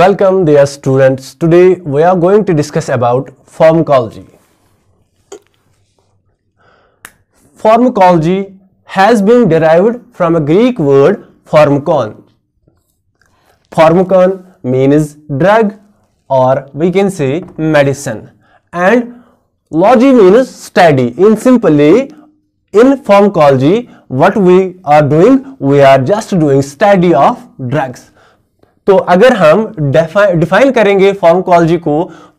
Welcome dear students. Today we are going to discuss about pharmacology. Pharmacology has been derived from a Greek word pharmakon. Pharmakon means drug or we can say medicine and logy means study. In simply in pharmacology what we are doing we are just doing study of drugs तो अगर हम define करेंगे pharmacology को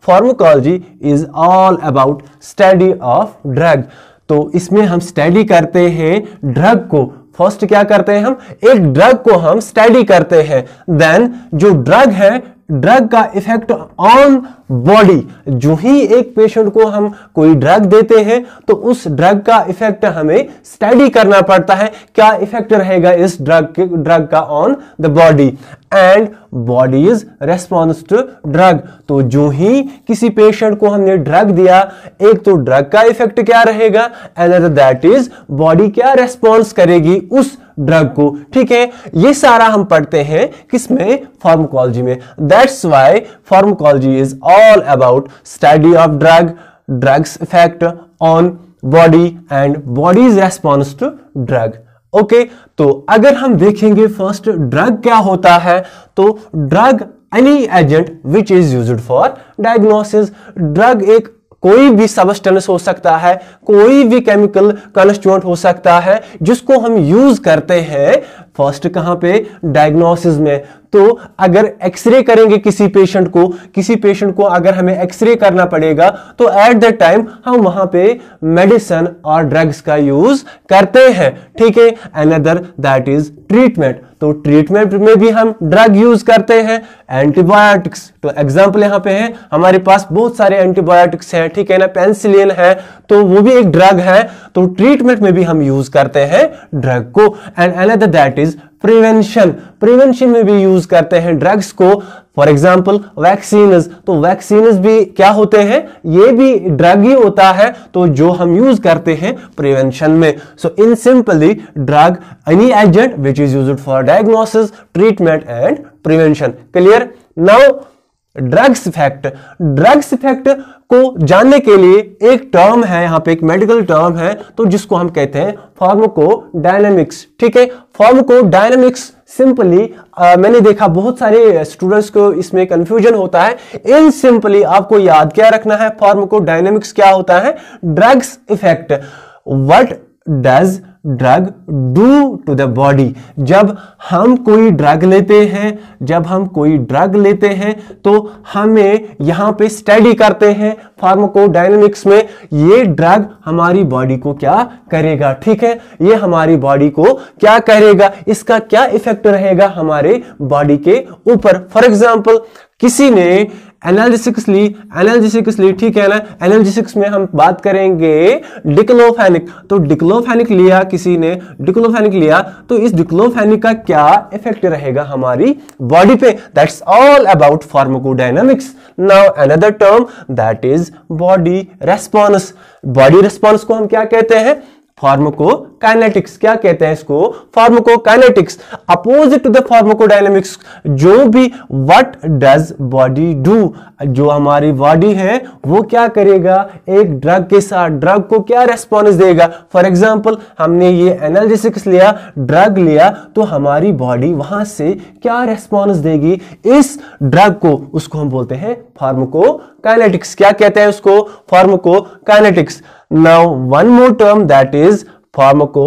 pharmacology is all about study of drug तो इसमें हम study करते हैं ड्रग को फर्स्ट क्या करते हैं हम एक ड्रग को हम स्टडी करते हैं देन जो ड्रग है ड्रग का इफेक्ट ऑन बॉडी जो ही एक पेशेंट को हम कोई ड्रग देते हैं तो उस ड्रग का इफेक्ट हमें स्टडी करना पड़ता है क्या इफेक्ट रहेगा इस ड्रग के ड्रग का on the body and body is response to drug तो जो ही किसी पेशेंट को हमने ड्रग दिया एक तो ड्रग का इफेक्ट क्या रहेगा एंड दैट इज बॉडी क्या रेस्पॉन्स करेगी उस ड्रग को ठीक है ये सारा हम पढ़ते हैं किसमें फार्मकोलॉजी में that's why pharmacology is all about study of drug drug's effect on body and body's response to drug okay तो अगर हम देखेंगे फर्स्ट ड्रग क्या होता है तो drug any agent which is use for diagnosis drug एक कोई भी सबस्टेंस हो सकता है कोई भी केमिकल कॉन्स्टिट्यूंट हो सकता है जिसको हम यूज करते हैं फर्स्ट कहां पे डायग्नोसिस में तो अगर एक्सरे करेंगे किसी पेशेंट को किसी पेशेंट को अगर हमें एक्सरे करना पड़ेगा तो एट द टाइम हम वहां पे मेडिसन और ड्रग्स का यूज करते हैं ठीक है अनदर दैट इज ट्रीटमेंट तो ट्रीटमेंट में भी हम ड्रग यूज करते हैं एंटीबायोटिक्स तो एग्जाम्पल यहाँ पे है हमारे पास बहुत सारे एंटीबायोटिक्स हैं ठीक है ना पेंसिलिन है तो वो भी एक ड्रग है तो ट्रीटमेंट में भी हम यूज करते हैं ड्रग को and another that is is prevention prevention में भी यूज करते हैं ड्रग्स को फॉर एग्जाम्पल वैक्सीन तो वैक्सीन भी क्या होते हैं ये भी ड्रग ही होता है तो जो हम यूज करते हैं प्रिवेंशन में so in simply drug any agent which is use for diagnosis treatment and prevention clear now drug's effect drug's effect को जानने के लिए एक टर्म है यहां पे एक मेडिकल टर्म है तो जिसको हम कहते हैं फॉर्म को डायनेमिक्स ठीक है फॉर्म को डायनेमिक्स सिंपली मैंने देखा बहुत सारे स्टूडेंट्स को इसमें कंफ्यूजन होता है इन सिंपली आपको याद क्या रखना है फॉर्म को डायनेमिक्स क्या होता है drug's effect what does drug do to the body जब हम कोई ड्रग लेते हैं जब हम कोई ड्रग लेते हैं तो हमें यहां पे स्टडी करते हैं फार्माकोडायनेमिक्स में ये ड्रग हमारी बॉडी को क्या करेगा ठीक है ये हमारी बॉडी को क्या करेगा इसका क्या इफेक्ट रहेगा हमारे बॉडी के ऊपर फॉर एग्जाम्पल किसी ने एनालिसिक्सली एनालिसिक्सली ठीक है ना एनालिसिक्स में हम बात करेंगे डिक्लोफेनिक तो डिक्लोफेनिक लिया किसी ने डिक्लोफेनिक लिया तो इस डिक्लोफेनिक का क्या इफेक्ट रहेगा हमारी बॉडी पे that's all about pharmacodynamics now another term that is body response body response को हम क्या कहते हैं फार्मोकोकाइनेटिक्स क्या कहते हैं इसको pharmacokinetics opposite to the pharmacodynamics जो भी व्हाट डज बॉडी डू जो हमारी बॉडी है वो क्या करेगा एक ड्रग के साथ ड्रग को क्या रेस्पॉन्स देगा फॉर एग्जाम्पल हमने ये एनालिसिक्स लिया ड्रग लिया तो हमारी बॉडी वहां से क्या रेस्पॉन्स देगी इस ड्रग को उसको हम बोलते हैं फार्मोकोकाइनेटिक्स क्या कहते हैं उसको pharmacokinetics Now, one more term that is 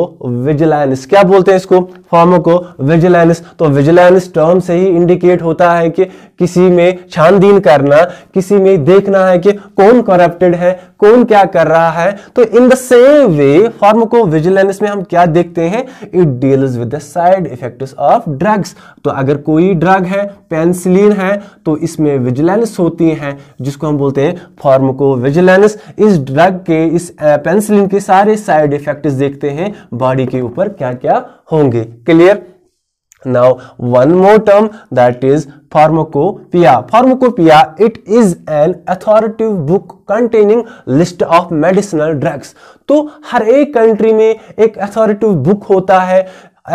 pharmacovigilance क्या बोलते हैं इसको फार्मको विजिलेंस तो विजिलेंस टर्म से ही इंडिकेट होता है कि किसी में छानबीन करना किसी में देखना है कि कौन करप्टेड है कौन क्या कर रहा है तो in the same way pharmacovigilance में हम क्या देखते हैं it deals with the side effects of drugs तो अगर कोई ड्रग है पेंसिलिन है तो इसमें विजिलेंस होती है जिसको हम बोलते हैं फार्मको विजिलेंस इस ड्रग के इस पेंसिलिन के सारे साइड इफेक्ट्स देखते देखते हैं बॉडी के ऊपर क्या क्या होंगे clear now one more term that is pharmacopoeia pharmacopoeia it is an authoritative book containing list of medicinal drugs तो हर एक कंट्री में एक अथॉरिटिव बुक होता है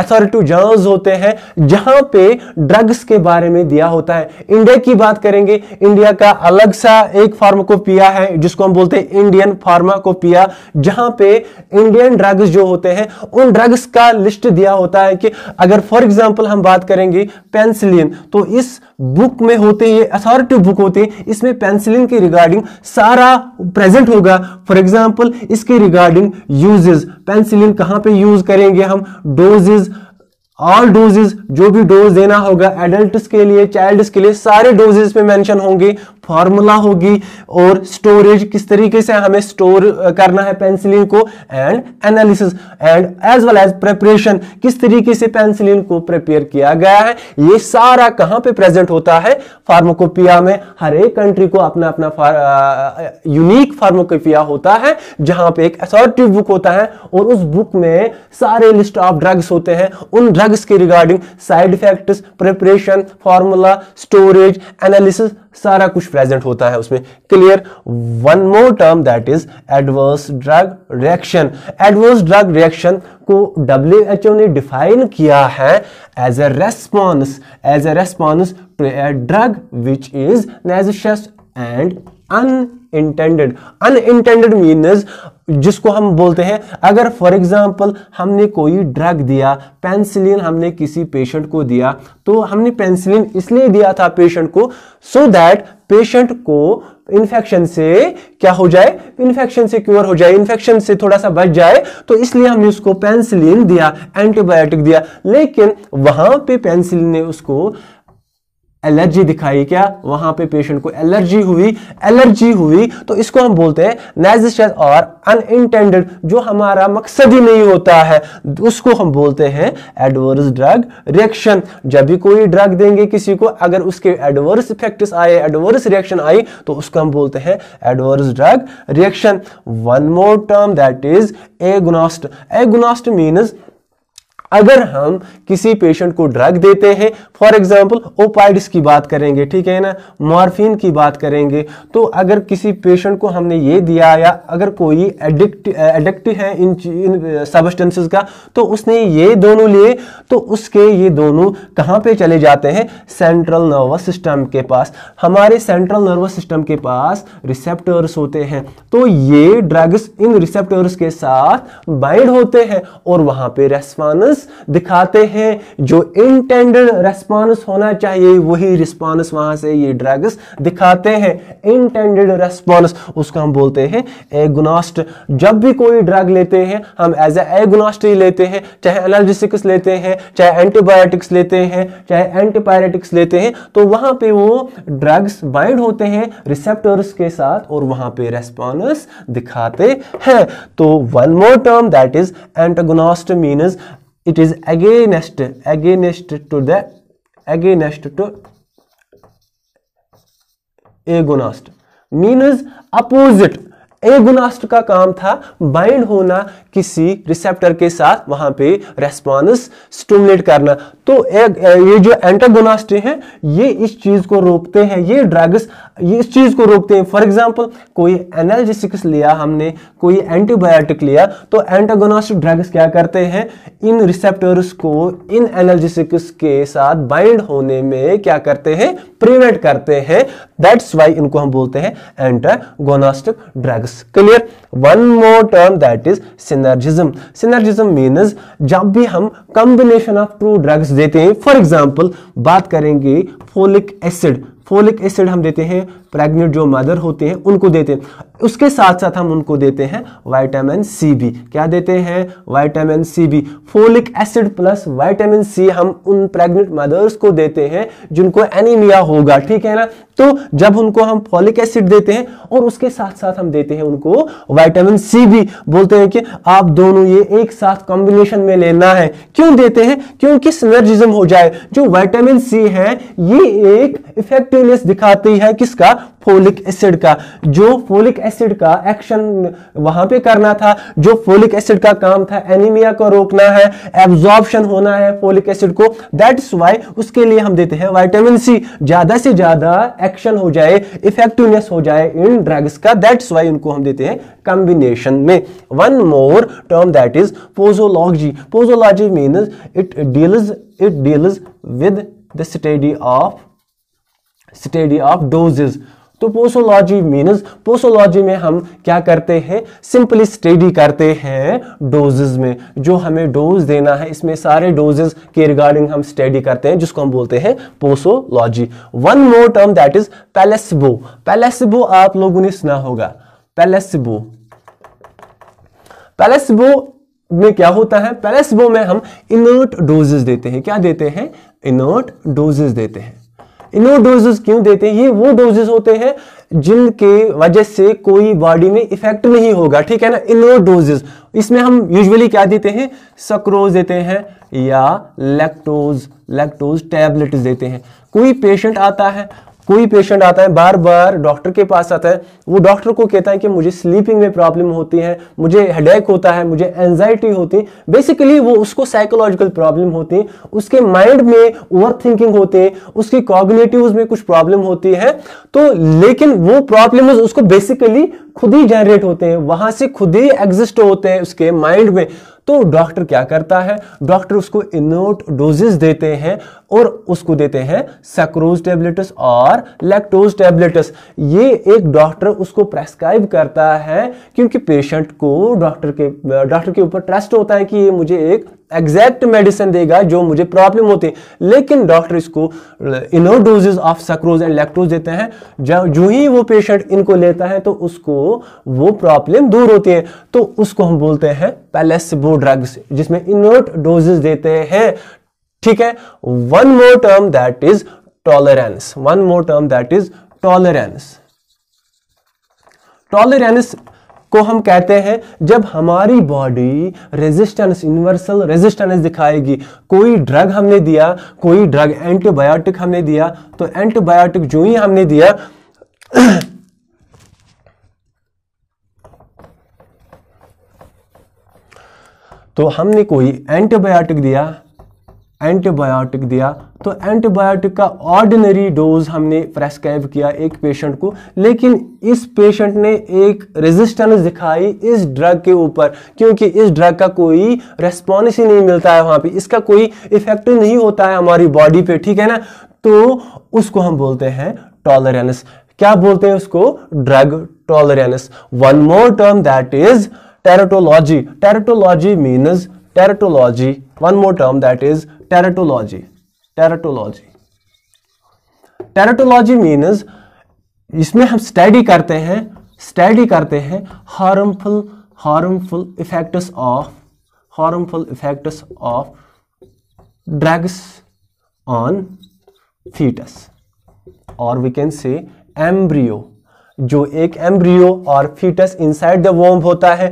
अथॉरिटी जर्नल्स होते हैं जहां पे ड्रग्स के बारे में दिया होता है इंडिया की बात करेंगे इंडिया का अलग सा एक फार्माकोपिया है जिसको हम बोलते हैं इंडियन फार्माकोपिया जहां पे इंडियन ड्रग्स जो होते हैं उन ड्रग्स का लिस्ट दिया होता है कि अगर फॉर एग्जाम्पल हम बात करेंगे पेंसिलिन तो इस बुक में होते ये अथॉरिटी बुक होती है इसमें पेंसिलिन के रिगार्डिंग सारा प्रेजेंट होगा फॉर एग्जाम्पल इसके रिगार्डिंग यूजेज पेंसिलिन कहां पे यूज करेंगे हम डोजेज डोजेज ऑल डोजेज जो भी डोज देना होगा एडल्ट के लिए चाइल्ड के लिए सारे डोजेज पे मेंशन होंगे फॉर्मूला होगी और स्टोरेज किस तरीके से हमें स्टोर करना है पेंसिलिन को and analysis and as well as preparation किस तरीके से पेंसिलिन को प्रिपेयर किया गया है ये सारा कहां पे प्रेजेंट होता है फार्माकोपिया में हर एक कंट्री को अपना अपना यूनिक फार्माकोपिया होता है जहां पे एक असॉर्टिव बुक होता है और उस बुक में सारे लिस्ट ऑफ ड्रग्स होते हैं उन ड्रग्स के regarding side effects preparation formula storage analysis सारा कुछ प्रेजेंट होता है उसमें clear one more term that is adverse drug reaction adverse drug reaction को डब्ल्यू ने डिफाइन किया है as a response as a response to a drug which is noxious and un unintended means जिसको हम बोलते हैं अगर for example हमने कोई ड्रग दिया पेंसिलिन हमने किसी पेशेंट को दिया तो हमने पेंसिलिन इसलिए दिया था पेशेंट को सो so दैट पेशेंट को इन्फेक्शन से क्या हो जाए इन्फेक्शन से क्योर हो जाए इन्फेक्शन से थोड़ा सा बच जाए तो इसलिए हमने उसको पेंसिलिन दिया एंटीबायोटिक दिया लेकिन वहां पे पेंसिलिन ने उसको एलर्जी दिखाई क्या वहां पे पेशेंट को एलर्जी हुई एलर्जी हुई तो इसको हम बोलते हैं और अनइंटेंडेड जो हमारा मकसद ही नहीं होता है उसको हम बोलते हैं एडवर्स ड्रग रिएक्शन जब भी कोई ड्रग देंगे किसी को अगर उसके एडवर्स इफेक्ट्स आए एडवर्स रिएक्शन आई तो उसको हम बोलते हैं adverse drug reaction one more term that is agonist agonist means अगर हम किसी पेशेंट को ड्रग देते हैं फॉर एग्जाम्पल ओपाइड्स की बात करेंगे ठीक है ना मॉर्फिन की बात करेंगे तो अगर किसी पेशेंट को हमने ये दिया या अगर कोई एडिक्ट एडिक्ट है इन, इन सबस्टेंसेज का तो उसने ये दोनों लिए तो उसके ये दोनों कहाँ पे चले जाते हैं सेंट्रल नर्वस सिस्टम के पास हमारे सेंट्रल नर्वस सिस्टम के पास रिसेप्टर्स होते हैं तो ये ड्रग्स इन रिसेप्टर्स के साथ बाइंड होते हैं और वहाँ पे रेस्पॉन्स दिखाते हैं जो इंटेंडेड रेस्पॉन्स होना चाहिए वही रिस्पॉन्स वहां से ये ड्रग्स दिखाते हैं इंटेंडेड रेस्पॉन्स उसको हम बोलते हैं एगोनास्ट जब भी कोई ड्रग लेते हैं हम एज एगोनास्ट ही लेते हैं चाहे एनालिसिक्स लेते हैं चाहे एंटीबायोटिक्स लेते हैं चाहे एंटीपायरेटिक्स लेते हैं तो वहां पर वो ड्रग्स बाइंड होते हैं रिसेप्टर्स के साथ और वहां पर रेस्पॉन्स दिखाते हैं तो one more term that is antagonist means it is against against to the against to agonist means opposite agonist का काम था बाइंड होना किसी रिसेप्टर के साथ वहां पे रेस्पॉन्स स्टूमुलेट करना तो एक, ये जो एंटागोनास्ट हैं ये इस चीज को रोकते हैं ये ड्रग्स ये इस चीज को रोकते हैं फॉर एग्जांपल कोई एनालजिसिक्स लिया हमने कोई एंटीबायोटिक लिया तो एंटागोनास्ट ड्रग्स क्या करते हैं इन रिसेप्टर्स को इन एनालजिसिक्स के साथ बाइंड होने में क्या करते हैं प्रिवेंट करते हैं दैट्स वाई इनको हम बोलते हैं antagonistic drugs six clear one more term that is synergism synergism means जब भी हम कॉम्बिनेशन ऑफ टू ड्रग्स देते हैं फॉर एग्जाम्पल बात करेंगे फोलिक एसिड फोलिक एसिड हम देते हैं प्रेग्नेंट जो मदर होते हैं उनको देते हैं उसके साथ साथ हम उनको देते हैं वाइटामिन सी भी क्या देते हैं वाइटामिन सी भी folic acid plus vitamin C हम उन प्रेग्नेंट मदर्स को देते हैं जिनको एनीमिया होगा ठीक है ना तो जब उनको हम फोलिक एसिड देते हैं और उसके साथ साथ हम देते हैं उनको वाइटामिन सी भी बोलते हैं कि आप दोनों ये एक साथ कॉम्बिनेशन में लेना है क्यों देते हैं क्योंकि सिनर्जिज्म हो जाए जो वाइटामिन सी है ये एक इफेक्ट एक्टिवनेस दिखाती है किसका फोलिक एसिड का जो फोलिक एसिड का एक्शन वहां पे करना था जो फोलिक एसिड का काम था एनीमिया को रोकना है एब्जॉर्बन होना है फोलिक एसिड को दैट्स वाई उसके लिए हम देते हैं वाइटामिन सी ज्यादा से ज्यादा एक्शन हो जाए इफेक्टिवनेस हो जाए इन ड्रग्स का दैट्स वाई उनको हम देते हैं कॉम्बिनेशन में one more term that is posology posology mean it deal it deal with the study of study of dosages तो पोसोलॉजी मीनस पोसोलॉजी में हम क्या करते हैं सिंपली स्टडी करते हैं डोजेज में जो हमें डोज देना है इसमें सारे डोजेज के रिगार्डिंग हम स्टडी करते हैं जिसको हम बोलते हैं posology one more term that is placebo placebo आप लोगों ने सुना होगा पैलेसबो पैलेसबो में क्या होता है पैलेसबो में हम इनर्ट डोजेज देते हैं क्या देते हैं इनर्ट डोजेज देते हैं इन डोजेस क्यों देते हैं ये वो डोजेस होते हैं जिनके वजह से कोई बॉडी में इफेक्ट नहीं होगा ठीक है ना इनो डोजेस इसमें हम यूजुअली क्या देते हैं सक्रोज देते हैं या लेक्टोज लेक्टोज टैबलेट्स देते हैं कोई पेशेंट आता है कोई पेशेंट आता है बार बार डॉक्टर के पास आता है वो डॉक्टर को कहता है कि मुझे स्लीपिंग में प्रॉब्लम होती है मुझे हेडेक होता है मुझे एनजाइटी होती है बेसिकली वो उसको साइकोलॉजिकल प्रॉब्लम होती है उसके माइंड में ओवर थिंकिंग होते उसकी कॉग्नेटिव में कुछ प्रॉब्लम होती है तो लेकिन वो प्रॉब्लम उसको बेसिकली खुद ही जनरेट होते हैं वहां से खुद ही एग्जिस्ट होते हैं उसके माइंड में तो डॉक्टर क्या करता है डॉक्टर उसको इनोट डोजेस देते हैं और उसको देते हैं सेक्रोज टेबलेटस और लैक्टोज टेबलेटस ये एक डॉक्टर उसको प्रेस्क्राइब करता है क्योंकि पेशेंट को डॉक्टर के डॉक्टर के ऊपर ट्रस्ट होता है कि ये मुझे एक एग्जैक्ट मेडिसिन देगा जो मुझे प्रॉब्लम होती है लेकिन डॉक्टर इसको इनो dosages of sucrose and lactose देते हैं जब जो ही वो पेशेंट इनको लेता है तो उसको वो प्रॉब्लम दूर होती है तो उसको हम बोलते हैं पैलेसबो ड्रग्स जिसमें इनोट डोजेज देते हैं ठीक है one more term that is tolerance one more term that is tolerance tolerance को हम कहते हैं जब हमारी बॉडी रेजिस्टेंस यूनिवर्सल रेजिस्टेंस दिखाएगी कोई ड्रग हमने दिया कोई ड्रग एंटीबायोटिक हमने दिया तो एंटीबायोटिक जो ही हमने दिया तो हमने कोई एंटीबायोटिक दिया एंटीबायोटिक दिया तो एंटीबायोटिक का ऑर्डिनरी डोज हमने प्रेस्क्राइब किया एक पेशेंट को लेकिन इस पेशेंट ने एक रेजिस्टेंस दिखाई इस ड्रग के ऊपर क्योंकि इस ड्रग का कोई रेस्पॉन्स ही नहीं मिलता है वहां पे इसका कोई इफेक्ट नहीं होता है हमारी बॉडी पे ठीक है ना तो उसको हम बोलते हैं टॉलरेंस क्या बोलते हैं उसको drug tolerance one more term that is teratology teratology means teratology one more term that is teratology teratology teratology means इसमें हम स्टडी करते हैं स्टडी करते हैं harmful harmful effects of harmful effects of drugs on foetus और we can say embryo जो एक embryo और फीटस इनसाइड द वोम होता है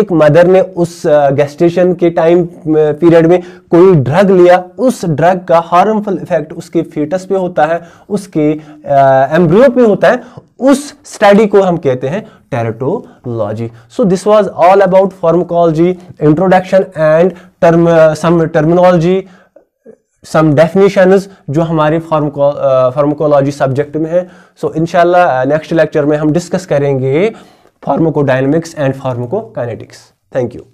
एक मदर ने उस गेस्टेशन uh, के टाइम पीरियड uh, में कोई ड्रग लिया उस ड्रग का हार्मफुल इफेक्ट उसके फीटस पे होता है उसके एम्ब्रियो uh, पे होता है उस स्टडी को हम कहते हैं teratology so this was all about pharmacology introduction and term some terminology some definitions जो हमारे फार्माकोलॉजी सब्जेक्ट में है सो इनशाला नेक्स्ट लेक्चर में हम डिस्कस करेंगे pharmacodynamics and pharmacokinetics thank you